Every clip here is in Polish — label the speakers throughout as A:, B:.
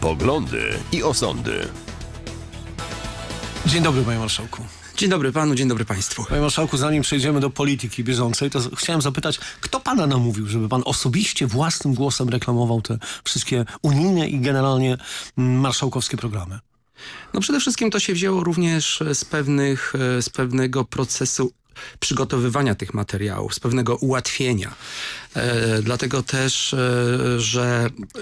A: poglądy i osądy. Dzień dobry, panie marszałku. Dzień dobry panu, dzień dobry państwu. Panie marszałku, zanim przejdziemy do polityki bieżącej, to chciałem zapytać, kto pana namówił, żeby pan osobiście własnym głosem reklamował te wszystkie
B: unijne i generalnie mm, marszałkowskie programy? No przede wszystkim to się wzięło również z, pewnych, e, z pewnego procesu przygotowywania tych materiałów, z pewnego ułatwienia. E, dlatego też, e, że e,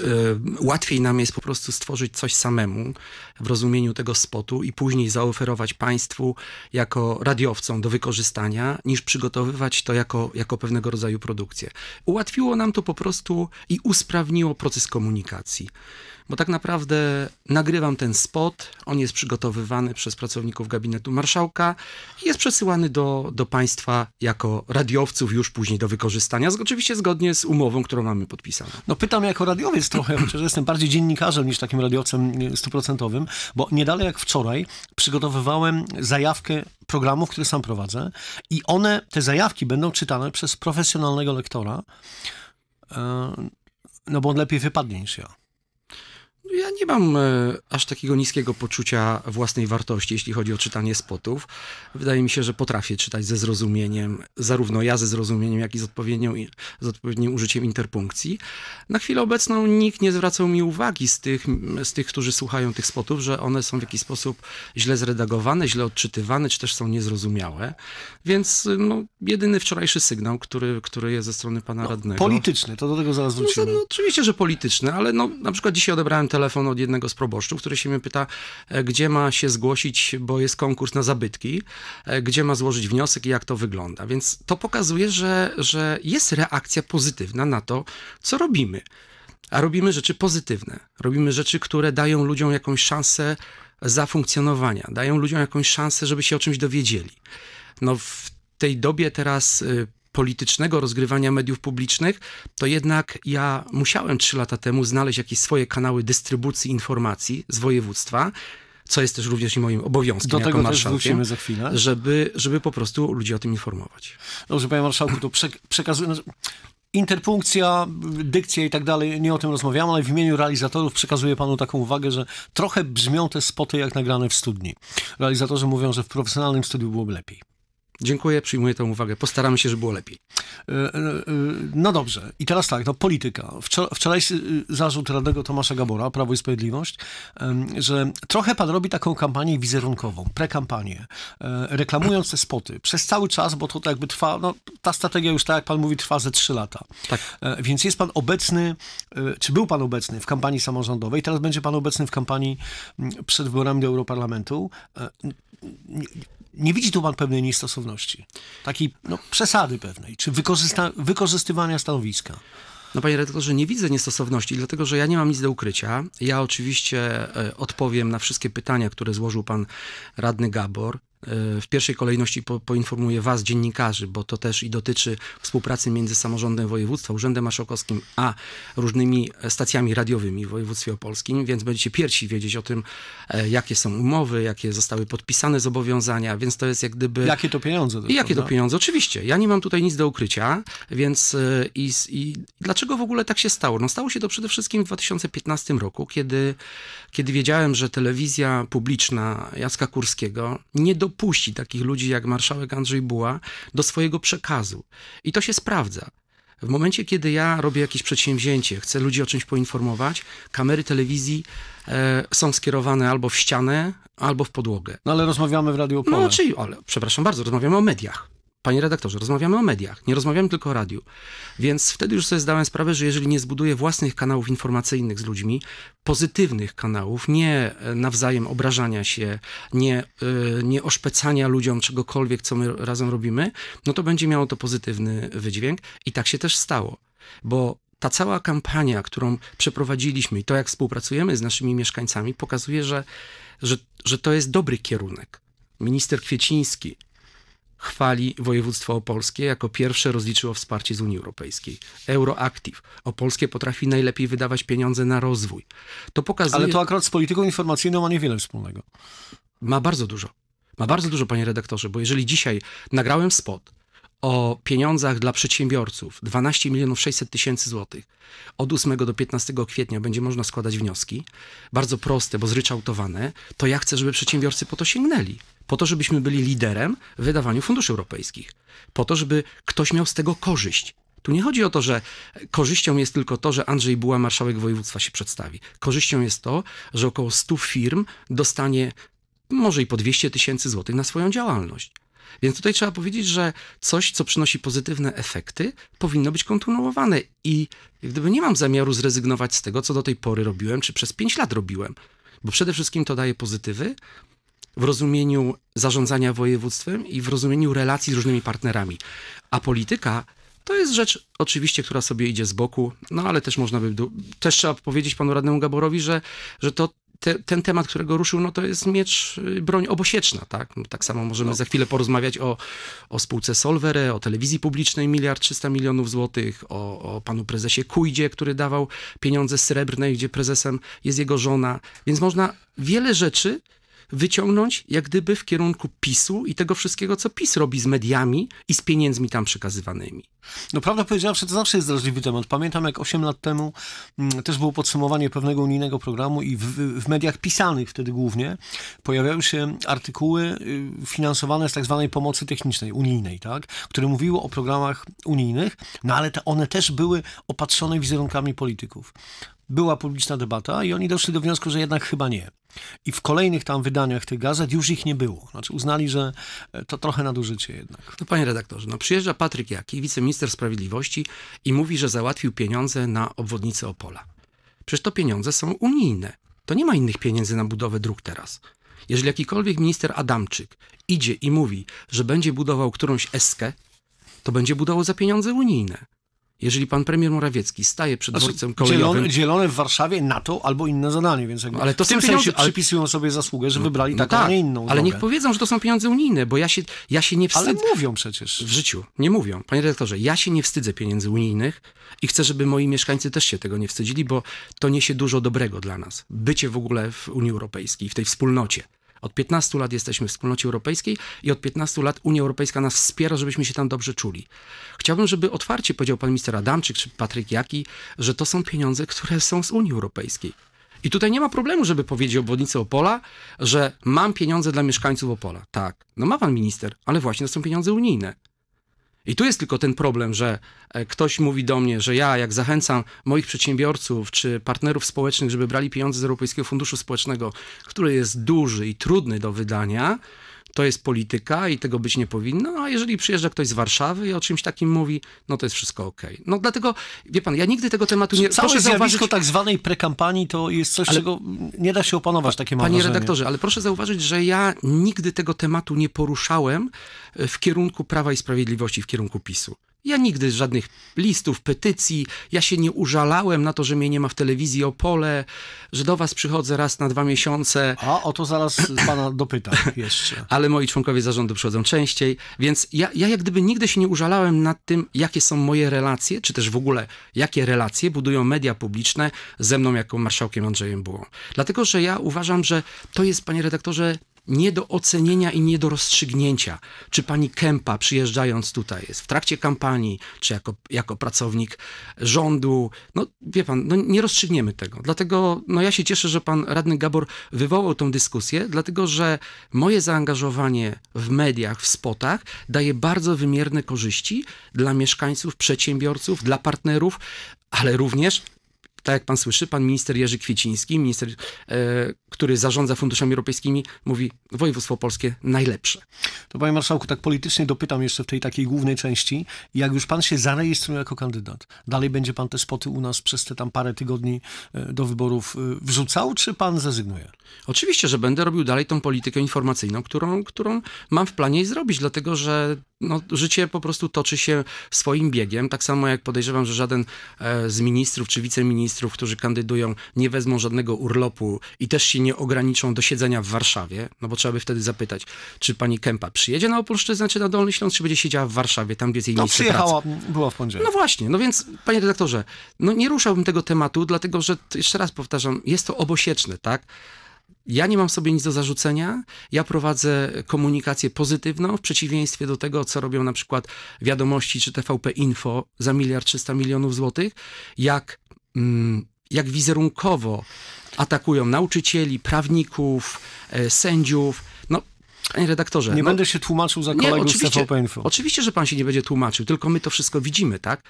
B: łatwiej nam jest po prostu stworzyć coś samemu w rozumieniu tego spotu i później zaoferować Państwu jako radiowcom do wykorzystania, niż przygotowywać to jako, jako pewnego rodzaju produkcję. Ułatwiło nam to po prostu i usprawniło proces komunikacji bo tak naprawdę nagrywam ten spot, on jest przygotowywany przez pracowników gabinetu marszałka i jest przesyłany do, do państwa jako radiowców już później do wykorzystania, oczywiście zgodnie z umową, którą mamy podpisaną. No pytam jako radiowiec trochę,
A: chociaż jestem bardziej dziennikarzem niż takim radiowcem stuprocentowym, bo nie dalej jak wczoraj przygotowywałem zajawkę programów, które sam prowadzę i one, te zajawki będą czytane przez profesjonalnego lektora, e, no bo on lepiej wypadnie niż ja.
B: No ja nie mam e, aż takiego niskiego poczucia własnej wartości, jeśli chodzi o czytanie spotów. Wydaje mi się, że potrafię czytać ze zrozumieniem, zarówno ja ze zrozumieniem, jak i z, odpowiednią, z odpowiednim użyciem interpunkcji. Na chwilę obecną nikt nie zwracał mi uwagi z tych, z tych, którzy słuchają tych spotów, że one są w jakiś sposób źle zredagowane, źle odczytywane, czy też są niezrozumiałe. Więc e, no, jedyny wczorajszy sygnał, który, który jest ze strony pana no, radnego. Polityczny, to do tego zaraz no, wrócimy. No, no, oczywiście, że polityczny, ale no, na przykład dzisiaj odebrałem telefon telefon od jednego z proboszczów, który się mnie pyta, e, gdzie ma się zgłosić, bo jest konkurs na zabytki, e, gdzie ma złożyć wniosek i jak to wygląda. Więc to pokazuje, że, że jest reakcja pozytywna na to, co robimy. A robimy rzeczy pozytywne. Robimy rzeczy, które dają ludziom jakąś szansę zafunkcjonowania, dają ludziom jakąś szansę, żeby się o czymś dowiedzieli. No w tej dobie teraz y, politycznego, rozgrywania mediów publicznych, to jednak ja musiałem trzy lata temu znaleźć jakieś swoje kanały dystrybucji informacji z województwa, co jest też również moim obowiązkiem Do tego jako marszałkiem, za chwilę. Żeby, żeby po prostu ludzi o tym informować. Dobrze, panie marszałku, to
A: przekazuję... No, interpunkcja, dykcja i tak dalej, nie o tym rozmawiamy, ale w imieniu realizatorów przekazuję panu taką uwagę, że trochę brzmią te spoty jak nagrane w studni. Realizatorzy mówią, że w profesjonalnym studiu byłoby lepiej. Dziękuję, przyjmuję tę uwagę. Postaramy się, żeby było lepiej. E, e, e, no dobrze. I teraz tak, no polityka. Wczorajszy zarzut radnego Tomasza Gabora, Prawo i Sprawiedliwość, że trochę pan robi taką kampanię wizerunkową, prekampanię, reklamując te spoty przez cały czas, bo to tak jakby trwa, no ta strategia już tak jak pan mówi trwa ze trzy lata. Tak. Więc jest pan obecny, czy był pan obecny w kampanii samorządowej, teraz będzie pan obecny w kampanii przed wyborami do Europarlamentu nie widzi tu pan pewnej niestosowności, takiej no, przesady pewnej, czy
B: wykorzystywania stanowiska? No panie redaktorze, nie widzę niestosowności, dlatego że ja nie mam nic do ukrycia. Ja oczywiście e, odpowiem na wszystkie pytania, które złożył pan radny Gabor w pierwszej kolejności po, poinformuję Was, dziennikarzy, bo to też i dotyczy współpracy między samorządem województwa, Urzędem Marszałkowskim, a różnymi stacjami radiowymi w województwie opolskim, więc będziecie pierwsi wiedzieć o tym, e, jakie są umowy, jakie zostały podpisane zobowiązania, więc to jest jak gdyby... Jakie to pieniądze. I jakie to tak? pieniądze, oczywiście. Ja nie mam tutaj nic do ukrycia, więc e, i, i dlaczego w ogóle tak się stało? No stało się to przede wszystkim w 2015 roku, kiedy, kiedy wiedziałem, że telewizja publiczna Jacka Kurskiego nie do dopuści takich ludzi jak marszałek Andrzej Buła do swojego przekazu. I to się sprawdza. W momencie, kiedy ja robię jakieś przedsięwzięcie, chcę ludzi o czymś poinformować, kamery telewizji e, są skierowane albo w ścianę, albo w podłogę. No ale rozmawiamy w Radiu Opole. No czyli, ale przepraszam bardzo, rozmawiamy o mediach. Panie redaktorze, rozmawiamy o mediach, nie rozmawiamy tylko o radiu. Więc wtedy już sobie zdałem sprawę, że jeżeli nie zbuduję własnych kanałów informacyjnych z ludźmi, pozytywnych kanałów, nie e, nawzajem obrażania się, nie, e, nie oszpecania ludziom czegokolwiek, co my razem robimy, no to będzie miało to pozytywny wydźwięk. I tak się też stało, bo ta cała kampania, którą przeprowadziliśmy i to, jak współpracujemy z naszymi mieszkańcami, pokazuje, że, że, że to jest dobry kierunek. Minister Kwieciński, chwali województwo opolskie, jako pierwsze rozliczyło wsparcie z Unii Europejskiej. Euroactive. Opolskie potrafi najlepiej wydawać pieniądze na rozwój. To pokazuje... Ale to akurat z polityką informacyjną ma niewiele wspólnego. Ma bardzo dużo. Ma tak. bardzo dużo, panie redaktorze, bo jeżeli dzisiaj nagrałem spot, o pieniądzach dla przedsiębiorców 12 milionów 600 tysięcy złotych. Od 8 do 15 kwietnia będzie można składać wnioski, bardzo proste, bo zryczałtowane. To ja chcę, żeby przedsiębiorcy po to sięgnęli po to, żebyśmy byli liderem w wydawaniu funduszy europejskich, po to, żeby ktoś miał z tego korzyść. Tu nie chodzi o to, że korzyścią jest tylko to, że Andrzej Buła, marszałek województwa, się przedstawi. Korzyścią jest to, że około 100 firm dostanie może i po 200 tysięcy złotych na swoją działalność. Więc tutaj trzeba powiedzieć, że coś, co przynosi pozytywne efekty, powinno być kontynuowane. I gdyby nie mam zamiaru zrezygnować z tego, co do tej pory robiłem, czy przez 5 lat robiłem, bo przede wszystkim to daje pozytywy, w rozumieniu zarządzania województwem i w rozumieniu relacji z różnymi partnerami. A polityka to jest rzecz oczywiście, która sobie idzie z boku, no ale też można by, też trzeba powiedzieć panu radnemu Gaborowi, że, że to te, ten temat, którego ruszył, no to jest miecz, y, broń obosieczna, tak? No, tak samo możemy no. za chwilę porozmawiać o, o spółce Solvere, o telewizji publicznej miliard trzysta milionów złotych, o, o panu prezesie Kujdzie, który dawał pieniądze srebrne, gdzie prezesem jest jego żona. Więc można wiele rzeczy wyciągnąć jak gdyby w kierunku PiSu i tego wszystkiego, co PiS robi z mediami i z pieniędzmi tam przekazywanymi.
A: No prawda powiedziawszy, to zawsze jest drażliwy temat. Pamiętam jak 8 lat temu m, mm, też było podsumowanie pewnego unijnego programu i w, w mediach pisanych wtedy głównie pojawiały się artykuły y, finansowane z tak zwanej pomocy technicznej unijnej, tak? które mówiły o programach unijnych, no ale te, one też były opatrzone wizerunkami polityków była publiczna debata i oni doszli do wniosku, że jednak chyba nie. I w kolejnych tam wydaniach tych gazet już ich nie
B: było. Znaczy uznali, że e, to trochę nadużycie jednak. No panie redaktorze, no przyjeżdża Patryk Jaki, wiceminister sprawiedliwości i mówi, że załatwił pieniądze na obwodnicę Opola. Przecież to pieniądze są unijne. To nie ma innych pieniędzy na budowę dróg teraz. Jeżeli jakikolwiek minister Adamczyk idzie i mówi, że będzie budował którąś eskę, to będzie budował za pieniądze unijne jeżeli pan premier Morawiecki staje przed znaczy, dworcem kolejowym... Dzielone,
A: dzielone w Warszawie na to albo inne zadanie, więc jakby ale to w tym pieniądze, sensie ale...
B: przypisują sobie zasługę, że no, wybrali no, taką, tak, a nie inną Ale drogę. niech powiedzą, że to są pieniądze unijne, bo ja się, ja się nie wstydzę... Ale mówią przecież. W życiu. Nie mówią. Panie redaktorze, ja się nie wstydzę pieniędzy unijnych i chcę, żeby moi mieszkańcy też się tego nie wstydzili, bo to niesie dużo dobrego dla nas. Bycie w ogóle w Unii Europejskiej, w tej wspólnocie. Od 15 lat jesteśmy w wspólnocie europejskiej i od 15 lat Unia Europejska nas wspiera, żebyśmy się tam dobrze czuli. Chciałbym, żeby otwarcie powiedział pan minister Adamczyk czy Patryk Jaki, że to są pieniądze, które są z Unii Europejskiej. I tutaj nie ma problemu, żeby powiedzieć obwodnicy Opola, że mam pieniądze dla mieszkańców Opola. Tak, no ma pan minister, ale właśnie to są pieniądze unijne. I tu jest tylko ten problem, że e, ktoś mówi do mnie, że ja, jak zachęcam moich przedsiębiorców czy partnerów społecznych, żeby brali pieniądze z Europejskiego Funduszu Społecznego, który jest duży i trudny do wydania, to jest polityka i tego być nie powinno, a jeżeli przyjeżdża ktoś z Warszawy i o czymś takim mówi, no to jest wszystko okej. Okay. No dlatego, wie pan, ja nigdy tego tematu nie... Całe proszę zjawisko zauważyć... tak zwanej prekampanii to jest coś, ale... czego nie da się opanować, takie mam Panie wrażenie. redaktorze, ale proszę zauważyć, że ja nigdy tego tematu nie poruszałem e, w kierunku Prawa i Sprawiedliwości, w kierunku PiSu. Ja nigdy żadnych listów, petycji, ja się nie użalałem na to, że mnie nie ma w telewizji Opole, że do was przychodzę raz na dwa miesiące. A, o to zaraz pana dopytam jeszcze. Ale moi członkowie zarządu przychodzą częściej, więc ja, ja jak gdyby nigdy się nie użalałem nad tym, jakie są moje relacje, czy też w ogóle jakie relacje budują media publiczne ze mną jako marszałkiem Andrzejem Bułą. Dlatego, że ja uważam, że to jest, panie redaktorze, nie do ocenienia i nie do rozstrzygnięcia, czy pani Kępa przyjeżdżając tutaj jest w trakcie kampanii, czy jako, jako pracownik rządu. No wie pan, no, nie rozstrzygniemy tego. Dlatego no, ja się cieszę, że pan radny Gabor wywołał tą dyskusję, dlatego że moje zaangażowanie w mediach, w spotach daje bardzo wymierne korzyści dla mieszkańców, przedsiębiorców, dla partnerów, ale również tak jak pan słyszy, pan minister Jerzy Kwieciński, minister, e, który zarządza funduszami europejskimi, mówi województwo polskie
A: najlepsze. To panie marszałku, tak politycznie dopytam jeszcze w tej takiej głównej części. Jak już pan się zarejestruje jako kandydat, dalej będzie pan te spoty u nas przez te tam parę tygodni e, do wyborów
B: e, wrzucał, czy pan zrezygnuje? Oczywiście, że będę robił dalej tą politykę informacyjną, którą, którą mam w planie zrobić, dlatego że no, życie po prostu toczy się swoim biegiem. Tak samo jak podejrzewam, że żaden e, z ministrów czy wiceministrów, którzy kandydują, nie wezmą żadnego urlopu i też się nie ograniczą do siedzenia w Warszawie. No bo trzeba by wtedy zapytać, czy pani Kępa przyjedzie na Opolszczyznę, czy na Dolny Śląsk, czy będzie siedziała w Warszawie, tam gdzie jest jej no, miejsce przyjechała, pracy. była w poniedziałek. No właśnie, no więc, panie redaktorze, no nie ruszałbym tego tematu, dlatego że, jeszcze raz powtarzam, jest to obosieczne, tak? Ja nie mam sobie nic do zarzucenia. Ja prowadzę komunikację pozytywną w przeciwieństwie do tego, co robią na przykład wiadomości czy TVP Info za miliard 300 milionów złotych. Jak, mm, jak wizerunkowo atakują nauczycieli, prawników, e, sędziów. No, Panie redaktorze. Nie no, będę się
A: tłumaczył za kolegów nie, z TVP Info.
B: Oczywiście, że pan się nie będzie tłumaczył, tylko my to wszystko widzimy, tak?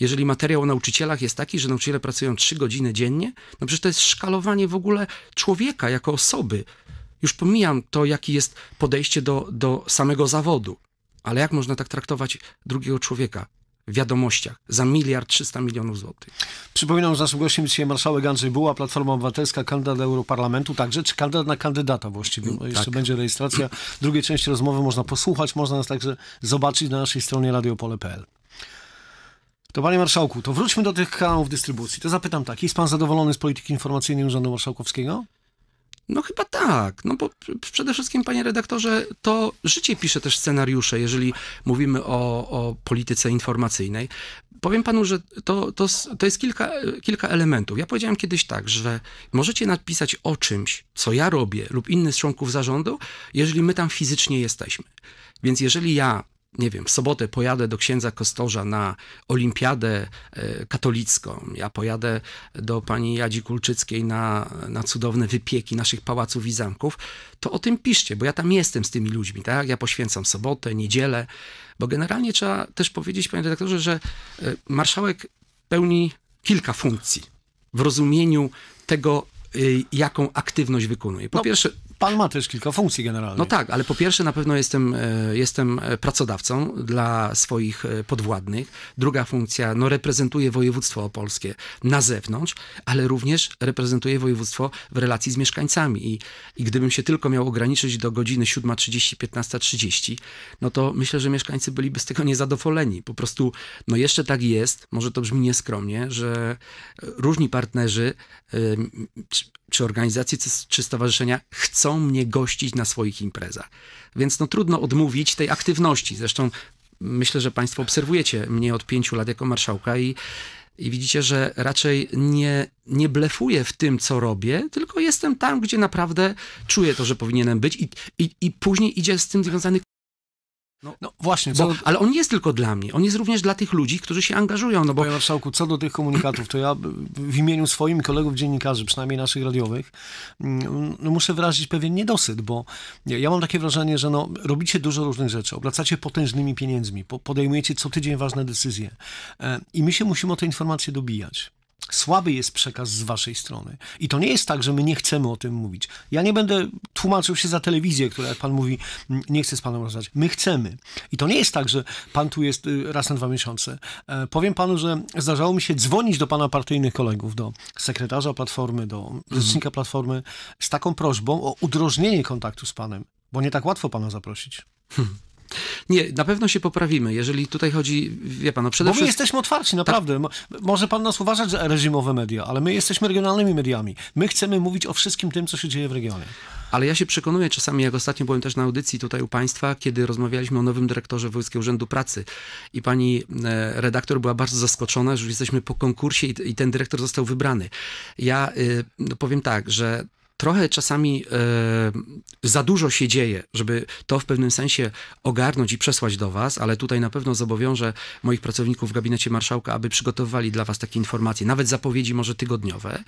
B: jeżeli materiał o nauczycielach jest taki, że nauczyciele pracują 3 godziny dziennie, no przecież to jest szkalowanie w ogóle człowieka jako osoby. Już pomijam to, jakie jest podejście do, do samego zawodu, ale jak można tak traktować drugiego człowieka? W wiadomościach za miliard trzysta milionów złotych. Przypominam, że naszym gościem dzisiaj marszałek Andrzej Buła,
A: Platforma Obywatelska, kandydat do Europarlamentu także, czy kandydat na kandydata właściwie. No, jeszcze tak. będzie rejestracja. Drugiej części rozmowy można posłuchać, można nas także zobaczyć na naszej stronie radiopole.pl. To panie marszałku, to wróćmy do tych kanałów dystrybucji. To zapytam tak, jest pan zadowolony z polityki
B: informacyjnej Urzędu Marszałkowskiego? No chyba tak, no bo przede wszystkim, panie redaktorze, to życie pisze też scenariusze, jeżeli mówimy o, o polityce informacyjnej. Powiem panu, że to, to, to jest kilka, kilka elementów. Ja powiedziałem kiedyś tak, że możecie napisać o czymś, co ja robię lub inny z członków zarządu, jeżeli my tam fizycznie jesteśmy. Więc jeżeli ja nie wiem, w sobotę pojadę do księdza Kostorza na olimpiadę e, katolicką, ja pojadę do pani Jadzi Kulczyckiej na, na cudowne wypieki naszych pałaców i zamków, to o tym piszcie, bo ja tam jestem z tymi ludźmi, tak? Ja poświęcam sobotę, niedzielę, bo generalnie trzeba też powiedzieć, panie dyrektorze, że e, marszałek pełni kilka funkcji w rozumieniu tego, e, jaką aktywność wykonuje. Po no, pierwsze, Pan ma też kilka funkcji generalnych. No tak, ale po pierwsze na pewno jestem, e, jestem e, pracodawcą dla swoich e, podwładnych. Druga funkcja, no reprezentuję województwo opolskie na zewnątrz, ale również reprezentuję województwo w relacji z mieszkańcami. I, i gdybym się tylko miał ograniczyć do godziny 7.30, 15.30, no to myślę, że mieszkańcy byliby z tego niezadowoleni. Po prostu, no jeszcze tak jest, może to brzmi nieskromnie, że różni partnerzy czy organizacje, czy stowarzyszenia chcą mnie gościć na swoich imprezach. Więc no trudno odmówić tej aktywności. Zresztą myślę, że Państwo obserwujecie mnie od pięciu lat jako marszałka i, i widzicie, że raczej nie, nie blefuję w tym, co robię, tylko jestem tam, gdzie naprawdę czuję to, że powinienem być i, i, i później idzie z tym związany no, no właśnie, bo, no. ale on nie jest tylko dla mnie, on jest również dla tych
A: ludzi, którzy się angażują. No bo... Panie marszałku, co do tych komunikatów, to ja w imieniu swoim kolegów dziennikarzy, przynajmniej naszych radiowych, mm, no, muszę wyrazić pewien niedosyt, bo ja mam takie wrażenie, że no, robicie dużo różnych rzeczy, obracacie potężnymi pieniędzmi, podejmujecie co tydzień ważne decyzje e, i my się musimy o te informacje dobijać. Słaby jest przekaz z waszej strony. I to nie jest tak, że my nie chcemy o tym mówić. Ja nie będę tłumaczył się za telewizję, która, jak pan mówi, nie chce z panem rozmawiać. My chcemy. I to nie jest tak, że pan tu jest y, raz na dwa miesiące. E, powiem panu, że zdarzało mi się dzwonić do pana partyjnych kolegów, do sekretarza Platformy, do rzecznika mhm. Platformy z taką prośbą o udrożnienie kontaktu z panem, bo nie tak łatwo pana zaprosić. Hmm.
B: Nie, na pewno się poprawimy, jeżeli tutaj chodzi, wie pan, no
A: przede wszystkim... my jesteśmy otwarci, tak. naprawdę. Może pan nas uważać za reżimowe media, ale my jesteśmy regionalnymi mediami.
B: My chcemy mówić o wszystkim tym, co się dzieje w regionie. Ale ja się przekonuję czasami, jak ostatnio byłem też na audycji tutaj u Państwa, kiedy rozmawialiśmy o nowym dyrektorze Wojskiego Urzędu Pracy i pani e, redaktor była bardzo zaskoczona, że już jesteśmy po konkursie i, ten dyrektor został wybrany. Ja e, no powiem tak, że trochę czasami y, za dużo się dzieje, żeby to w pewnym sensie ogarnąć i przesłać do Was, ale tutaj na pewno zobowiążę moich pracowników w gabinecie marszałka, aby przygotowywali dla Was takie informacje, nawet zapowiedzi może tygodniowe.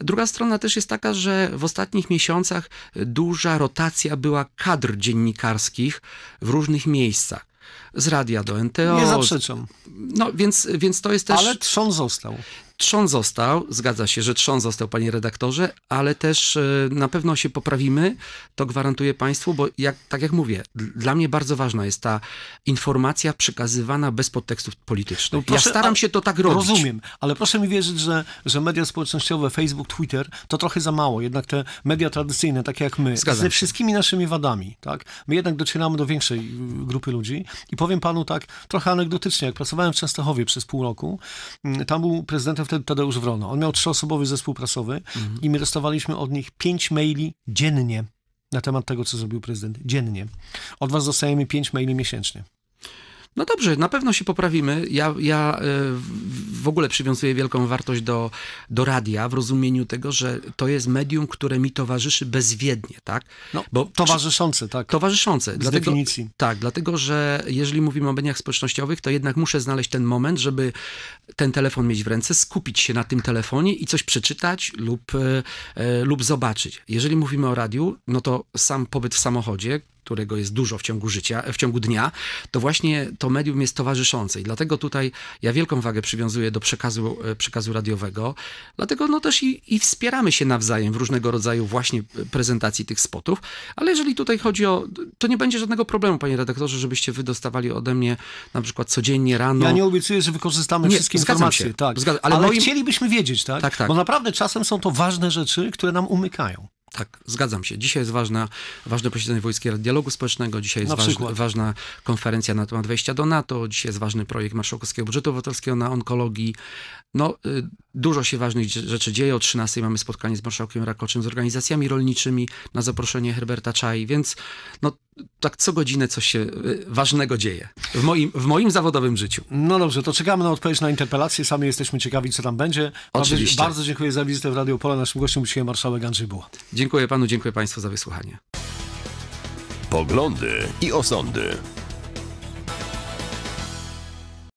B: Druga strona też jest taka, że w ostatnich miesiącach duża rotacja była kadr dziennikarskich w różnych miejscach z radia do NTO. Nie zaprzeczam. No więc, więc to jest też. Ale trzon został. Trzon został, zgadza się, że trzon został, panie redaktorze, ale też e, na pewno się poprawimy, to gwarantuję państwu, bo jak, tak jak mówię, dla mnie bardzo ważna jest ta informacja przekazywana bez podtekstów politycznych. No proszę, ja staram się to tak robić. Rozumiem, ale proszę mi wierzyć, że, że media społecznościowe, Facebook, Twitter,
A: to trochę za mało. Jednak te media tradycyjne, takie jak my, Zgadzam ze wszystkimi naszymi wadami, tak? My jednak docieramy do większej y, grupy ludzi i powiem panu tak trochę anegdotycznie, jak pracowałem w Częstochowie przez pół roku, mm, tam był prezydentem Tadeusz Wrono. On miał trzyosobowy zespół prasowy mhm. i my dostawaliśmy od nich pięć maili dziennie na temat tego, co zrobił prezydent. Dziennie. Od was dostajemy pięć maili miesięcznie.
B: No dobrze, na pewno się poprawimy. Ja, ja e, w ogóle przywiązuję wielką wartość do, do radia w rozumieniu tego, że to jest medium, które mi towarzyszy bezwiednie, tak? No, Bo, towarzyszące, tak. Towarzyszące. Z dlatego, definicji. Tak, dlatego, że jeżeli mówimy o mediach społecznościowych, to jednak muszę znaleźć ten moment, żeby ten telefon mieć w ręce, skupić się na tym telefonie i coś przeczytać lub, e, e, lub zobaczyć. Jeżeli mówimy o radiu, no to sam pobyt w samochodzie, którego jest dużo w ciągu życia, w ciągu dnia, to właśnie to medium jest towarzyszące. I dlatego tutaj ja wielką wagę przywiązuję do przekazu, e, przekazu radiowego. Dlatego no też i, i wspieramy się nawzajem w różnego rodzaju właśnie e, prezentacji tych spotów. Ale jeżeli tutaj chodzi o... To nie będzie żadnego problemu, panie redaktorze, żebyście wy dostawali ode mnie na przykład codziennie rano... Ja nie
A: obiecuję, że wykorzystamy nie, wszystkie informacje. Się, tak. Zgadzam, ale, ale moim... chcielibyśmy wiedzieć, tak? tak, tak. Bo
B: naprawdę czasem są to ważne rzeczy, które nam umykają. Tak, zgadzam się. Dzisiaj jest ważna, ważne posiedzenie Wojskiego Dialogu Społecznego, dzisiaj jest ważna konferencja na temat wejścia do NATO, dzisiaj jest ważny projekt Marszałkowskiego Budżetu Obywatelskiego na onkologii. No, y, Dużo się ważnych rzeczy dzieje. O 13 mamy spotkanie z marszałkiem Rakoczym, z organizacjami rolniczymi na zaproszenie Herberta Czai, więc no, tak co godzinę coś się y, ważnego dzieje w moim, w moim zawodowym życiu. No dobrze, to
A: czekamy na odpowiedź na interpelację. Sami jesteśmy ciekawi, co tam będzie. Oczywiście. Bardzo, bardzo dziękuję za wizytę w Radio Pola Naszym
B: gościem dzisiaj marszałek Andrzej Buła. Dziękuję panu, dziękuję państwu za wysłuchanie.
A: Poglądy i osądy.